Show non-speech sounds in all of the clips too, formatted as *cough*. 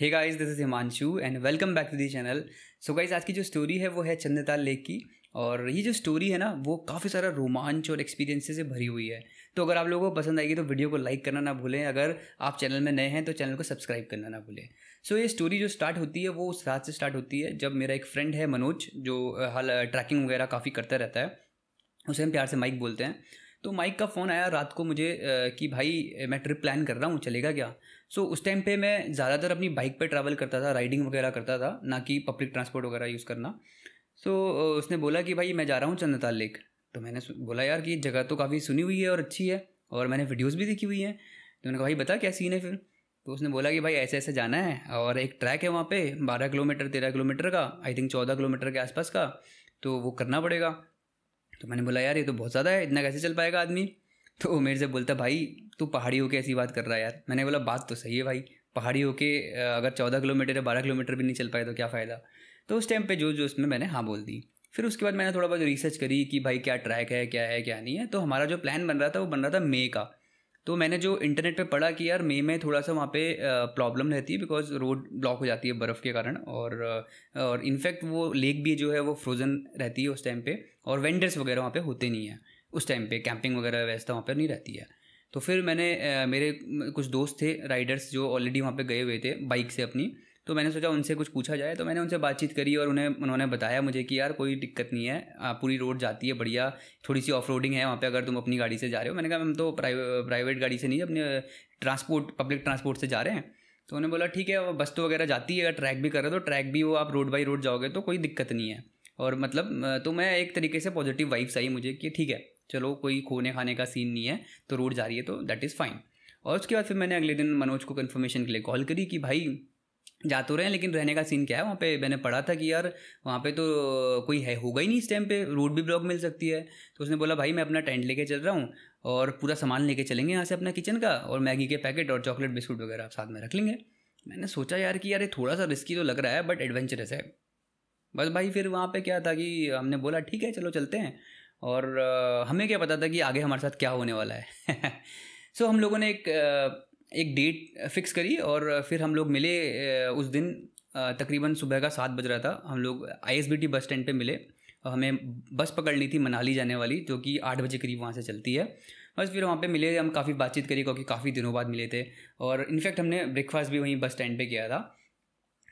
hey guys this is Himanshu and welcome back to the channel so guys आज की जो story है वो है चंद्रताल लेक की और ये जो स्टोरी है ना वो काफ़ी सारा रोमांच और एक्सपीरियंसेस से भरी हुई है तो अगर आप लोगों को पसंद आएगी तो वीडियो को लाइक करना ना भूलें अगर आप चैनल में नए हैं तो चैनल को सब्सक्राइब करना ना भूलें सो so, ये स्टोरी जो स्टार्ट होती है वो उस रात से स्टार्ट होती है जब मेरा एक फ्रेंड है मनोज जो हाल ट्रैकिंग वगैरह काफ़ी करता रहता है उसे हम प्यार से माइक बोलते हैं तो माइक का फ़ोन आया रात को मुझे कि भाई मैं ट्रिप प्लान कर रहा हूँ चलेगा क्या सो उस टाइम पे मैं ज़्यादातर अपनी बाइक पे ट्रैवल करता था राइडिंग वगैरह करता था ना कि पब्लिक ट्रांसपोर्ट वगैरह यूज़ करना सो उसने बोला कि भाई मैं जा रहा हूँ चंद्रताल लेक तो मैंने बोला यार कि जगह तो काफ़ी सुनी हुई है और अच्छी है और मैंने वीडियोज़ भी देखी हुई हैं तो मैंने कहा भाई बता क्या सीन है फिर तो उसने बोला कि भाई ऐसे ऐसे जाना है और एक ट्रैक है वहाँ पे बारह किलोमीटर तेरह किलोमीटर का आई थिंक चौदह किलोमीटर के आसपास का तो वो करना पड़ेगा तो मैंने बोला यार ये तो बहुत ज़्यादा है इतना कैसे चल पाएगा आदमी तो वो मेरे से बोलता भाई तू पहाड़ी होके ऐसी बात कर रहा है यार मैंने बोला बात तो सही है भाई पहाड़ी होके अगर चौदह किलोमीटर या बारह किलोमीटर भी नहीं चल पाए तो क्या फ़ायदा तो उस टाइम पर जो जो उसमें मैंने हाँ बोल दी फिर उसके बाद मैंने थोड़ा बहुत रिसर्च करी कि भाई क्या ट्रैक है क्या है क्या नहीं है तो हमारा जो प्लान बन रहा था वो बन रहा था मे का तो मैंने जो इंटरनेट पे पढ़ा कि यार मई में थोड़ा सा वहाँ पे प्रॉब्लम रहती है बिकॉज रोड ब्लॉक हो जाती है बर्फ़ के कारण और और इनफैक्ट वो लेक भी जो है वो फ्रोज़न रहती है उस टाइम पे और वेंडर्स वगैरह वहाँ पे होते नहीं हैं उस टाइम पे कैंपिंग वगैरह व्यवस्था वहाँ पर नहीं रहती है तो फिर मैंने मेरे कुछ दोस्त थे राइडर्स जो ऑलरेडी वहाँ पर गए हुए थे बाइक से अपनी तो मैंने सोचा उनसे कुछ पूछा जाए तो मैंने उनसे बातचीत करी और उन्हें उन्होंने बताया मुझे कि यार कोई दिक्कत नहीं है पूरी रोड जाती है बढ़िया थोड़ी सी ऑफ रोडिंग है वहाँ पर अगर तुम अपनी गाड़ी से जा रहे हो मैंने कहा हम तो प्राइवे, प्राइवेट गाड़ी से नहीं अपने ट्रांसपोर्ट पब्लिक ट्रांसपोर्ट से जा रहे हैं तो उन्होंने बोला ठीक है बस तो वगैरह जाती है अगर ट्रैक भी कर रहे हो तो ट्रैक भी वो आप रोड बाई रोड जाओगे तो कोई दिक्कत नहीं है और मतलब तो मैं एक तरीके से पॉजिटिव वाइब्स आई मुझे कि ठीक है चलो कोई खोने खाने का सीन नहीं है तो रोड जा रही है तो दैट इज़ फाइन और उसके बाद फिर मैंने अगले दिन मनोज को कन्फर्मेशन के लिए कॉल करी कि भाई जा तो रहे हैं लेकिन रहने का सीन क्या है वहाँ पे मैंने पढ़ा था कि यार वहाँ पे तो कोई है होगा ही नहीं इस टाइम पे रोड भी ब्लॉक मिल सकती है तो उसने बोला भाई मैं अपना टेंट लेके चल रहा हूँ और पूरा सामान लेके चलेंगे यहाँ से अपना किचन का और मैगी के पैकेट और चॉकलेट बिस्कुट वगैरह आप साथ में रख लेंगे मैंने सोचा यार कि यार ये थोड़ा सा रिस्की तो लग रहा है बट एडवेंचरस है बस भाई फिर वहाँ पर क्या था कि हमने बोला ठीक है चलो चलते हैं और हमें क्या पता था कि आगे हमारे साथ क्या होने वाला है सो *laughs* हम लोगों ने एक एक डेट फिक्स करी और फिर हम लोग मिले उस दिन तकरीबन सुबह का सात बज रहा था हम लोग आई बस स्टैंड पे मिले और हमें बस पकड़नी थी मनाली जाने वाली जो कि आठ बजे करीब वहाँ से चलती है बस फिर वहाँ पे मिले हम काफ़ी बातचीत करी क्योंकि काफ़ी दिनों बाद मिले थे और इनफैक्ट हमने ब्रेकफास्ट भी वहीं बस स्टैंड पे किया था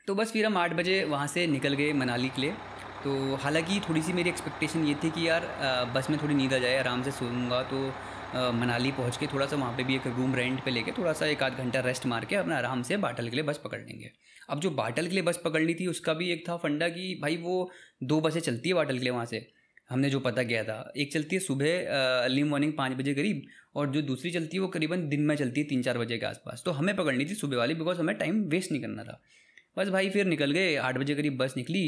तो बस फिर हम आठ बजे वहाँ से निकल गए मनाली के लिए तो हालांकि थोड़ी सी मेरी एक्सपेक्टेशन ये थी कि यार बस में थोड़ी नींद आ जाए आराम से सोऊंगा तो मनाली पहुँच के थोड़ा सा वहाँ पे भी एक रूम रेंट पे लेके थोड़ा सा एक आध घंटा रेस्ट मार के अपना आराम से बाटल के लिए बस पकड़ लेंगे अब जो बाटल के लिए बस पकड़नी थी उसका भी एक था फंडा कि भाई वो दो बसें चलती है बाटल के लिए वहाँ से हमने जो पता किया था एक चलती है सुबह अर्ली मॉर्निंग पाँच बजे करीब और जो दूसरी चलती है वो करीबन दिन में चलती है तीन चार बजे के आसपास तो हमें पकड़नी थी सुबह वाली बिकॉज हमें टाइम वेस्ट नहीं करना था बस भाई फिर निकल गए आठ बजे करीब बस निकली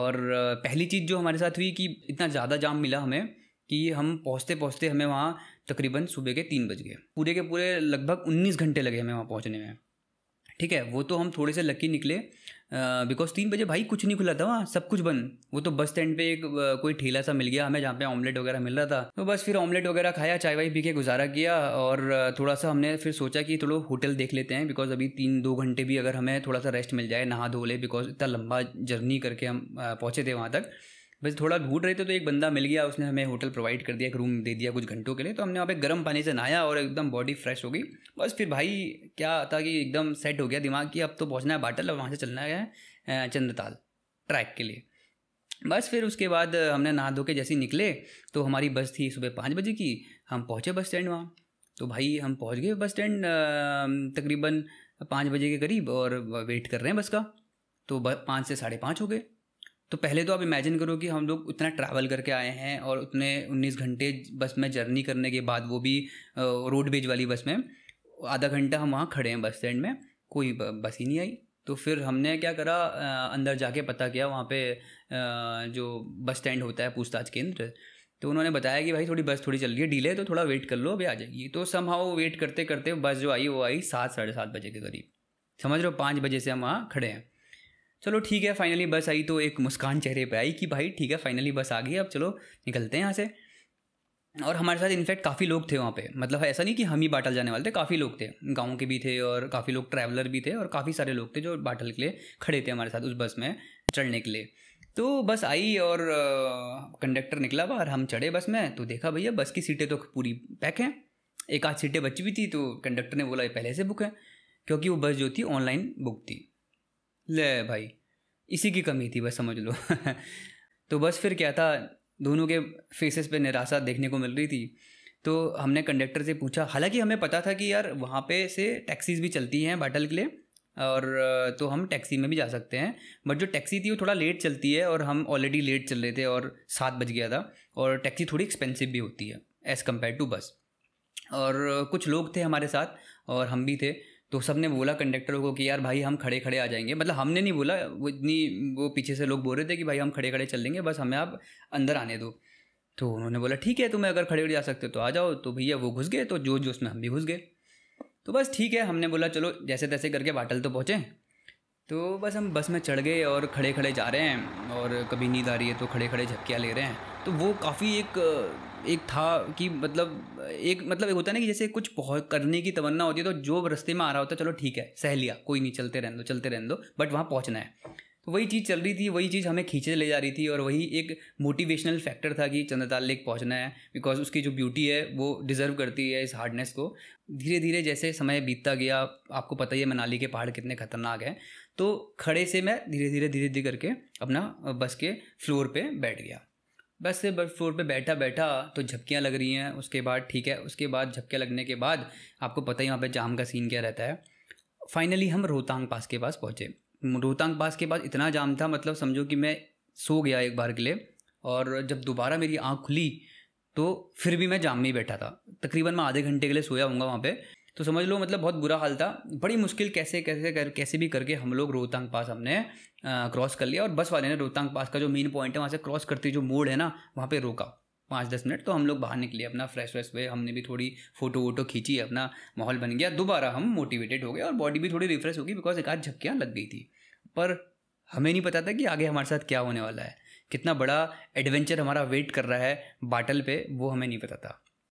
और पहली चीज़ जो हमारे साथ हुई कि इतना ज़्यादा जाम मिला हमें कि हम पहुँचते पहुँचते हमें वहाँ तकरीबन सुबह के तीन बज गए पूरे के पूरे लगभग उन्नीस घंटे लगे हमें वहाँ पहुँचने में ठीक है वो तो हम थोड़े से लकी निकले बिकॉज तीन बजे भाई कुछ नहीं खुला था वहाँ सब कुछ बंद वो तो बस स्टैंड पे एक कोई ठेला सा मिल गया हमें जहाँ पे ऑमलेट वगैरह मिल रहा था तो बस फिर ऑमलेट वगैरह खाया चाय वाय पी के गुजारा किया और थोड़ा सा हमने फिर सोचा कि थोड़ा होटल देख लेते हैं बिकॉज अभी तीन दो घंटे भी अगर हमें थोड़ा सा रेस्ट मिल जाए नहा धो ले बिकॉज इतना लंबा जर्नी करके हम पहुँचे थे वहाँ तक बस थोड़ा घूट रहे थे तो एक बंदा मिल गया उसने हमें होटल प्रोवाइड कर दिया एक रूम दे दिया कुछ घंटों के लिए तो हमने वहाँ पे गर्म पानी से नहाया और एकदम बॉडी फ्रेश हो गई बस फिर भाई क्या था कि एकदम सेट हो गया दिमाग कि अब तो पहुँचना है बाटल और वहाँ से चलना है चंद्रताल ट्रैक के लिए बस फिर उसके बाद हमने नहा धो के जैसे ही निकले तो हमारी बस थी सुबह पाँच बजे की हम पहुँचे बस स्टैंड वहाँ तो भाई हम पहुँच गए बस स्टैंड तकरीबन पाँच बजे के करीब और वेट कर रहे हैं बस का तो पाँच से साढ़े पाँच हो गए तो पहले तो आप इमेजिन करो कि हम लोग उतना ट्रैवल करके आए हैं और उतने 19 घंटे बस में जर्नी करने के बाद वो भी रोडवेज वाली बस में आधा घंटा हम वहाँ खड़े हैं बस स्टैंड में कोई बस ही नहीं आई तो फिर हमने क्या करा अंदर जाके पता किया वहाँ पे जो बस स्टैंड होता है पूछताछ केंद्र तो उन्होंने बताया कि भाई थोड़ी बस थोड़ी चल रही है डिले तो थोड़ा वेट कर लो अभी आ जाएगी तो सम वेट करते करते बस जो आई वो आई सात साढ़े सात बजे के करीब समझ लो पाँच बजे से हम वहाँ खड़े हैं चलो ठीक है फाइनली बस आई तो एक मुस्कान चेहरे पे आई कि भाई ठीक है फाइनली बस आ गई अब चलो निकलते हैं यहाँ से और हमारे साथ इनफैक्ट काफ़ी लोग थे वहाँ पे मतलब ऐसा नहीं कि हम ही बाटल जाने वाले थे काफ़ी लोग थे गांव के भी थे और काफ़ी लोग ट्रैवलर भी थे और काफ़ी सारे लोग थे जो बाटल के लिए खड़े थे हमारे साथ उस बस में चढ़ने के लिए तो बस आई और कंडक्टर निकला बाहर हम चढ़े बस में तो देखा भैया बस की सीटें तो पूरी पैक हैं एक आध सीटें बची हुई थी तो कंडक्टर ने बोला पहले से बुक है क्योंकि वो बस जो थी ऑनलाइन बुक थी ले भाई इसी की कमी थी बस समझ लो *laughs* तो बस फिर क्या था दोनों के फेसेस पे निराशा देखने को मिल रही थी तो हमने कंडक्टर से पूछा हालांकि हमें पता था कि यार वहाँ पे से टैक्सीज भी चलती हैं बाटल के लिए और तो हम टैक्सी में भी जा सकते हैं बट जो टैक्सी थी वो थोड़ा लेट चलती है और हम ऑलरेडी लेट चल रहे थे और सात बज गया था और टैक्सी थोड़ी एक्सपेंसिव भी होती है एज़ कम्पेयर टू बस और कुछ लोग थे हमारे साथ और हम भी थे तो सब ने बोला कंडक्टरों को कि यार भाई हम खड़े खड़े आ जाएंगे मतलब हमने नहीं बोला वो इतनी वो पीछे से लोग बोल रहे थे कि भाई हम खड़े खड़े चल लेंगे बस हमें आप अंदर आने दो तो उन्होंने बोला ठीक है तुम्हें अगर खड़े खड़े जा सकते हो तो आ जाओ तो भैया वो घुस गए तो जो जोश में हम भी घुस गए तो बस ठीक है हमने बोला चलो जैसे तैसे करके बाटल तो पहुँचें तो बस हम बस में चढ़ गए और खड़े खड़े जा रहे हैं और कभी नींद आ रही है तो खड़े खड़े झपकियाँ ले रहे हैं तो वो काफ़ी एक एक था कि मतलब एक मतलब एक होता है ना कि जैसे कुछ बहुत करने की तमन्ना होती है तो जो रास्ते में आ रहा होता है चलो ठीक है सह लिया कोई नहीं चलते रहने दो चलते रहने दो बट वहाँ पहुँचना है तो वही चीज़ चल रही थी वही चीज़ हमें खींचे ले जा रही थी और वही एक मोटिवेशनल फैक्टर था कि चंद्रताल लेक पहुँचना है बिकॉज उसकी जो ब्यूटी है वो डिज़र्व करती है इस हार्डनेस को धीरे धीरे जैसे समय बीतता गया आपको पता ही है मनाली के पहाड़ कितने खतरनाक हैं तो खड़े से मैं धीरे धीरे धीरे धीरे करके अपना बस के फ्लोर पर बैठ गया बस से बस फ्लोर पे बैठा बैठा तो झपकियाँ लग रही हैं उसके बाद ठीक है उसके बाद झपकियाँ लगने के बाद आपको पता ही वहाँ पे जाम का सीन क्या रहता है फाइनली हम रोहतांग पास के पास पहुँचे रोहतांग पास के पास इतना जाम था मतलब समझो कि मैं सो गया एक बार के लिए और जब दोबारा मेरी आँख खुली तो फिर भी मैं जाम में ही बैठा था तकरीबन मैं आधे घंटे के लिए सोया हूँगा वहाँ पर तो समझ लो मतलब बहुत बुरा हाल था बड़ी मुश्किल कैसे कैसे कर कैसे भी करके हम लोग रोहतांग पास हमने क्रॉस कर लिया और बस वाले ने रोहतांग पास का जो मेन पॉइंट है वहाँ से क्रॉस करते जो मोड़ है ना वहाँ पर रोका पाँच दस मिनट तो हम लोग बाहर निकले अपना फ्रेश व्रेश हुए हमने भी थोड़ी फ़ोटो वोटो खींची अपना माहौल बन गया दोबारा हम मोटिवेटेड हो गए और बॉडी भी थोड़ी रिफ्रेश होगी बिकॉज एक आध झपकियाँ लग गई थी पर हमें नहीं पता था कि आगे हमारे साथ क्या होने वाला है कितना बड़ा एडवेंचर हमारा वेट कर रहा है बाटल पे वो हमें नहीं पता था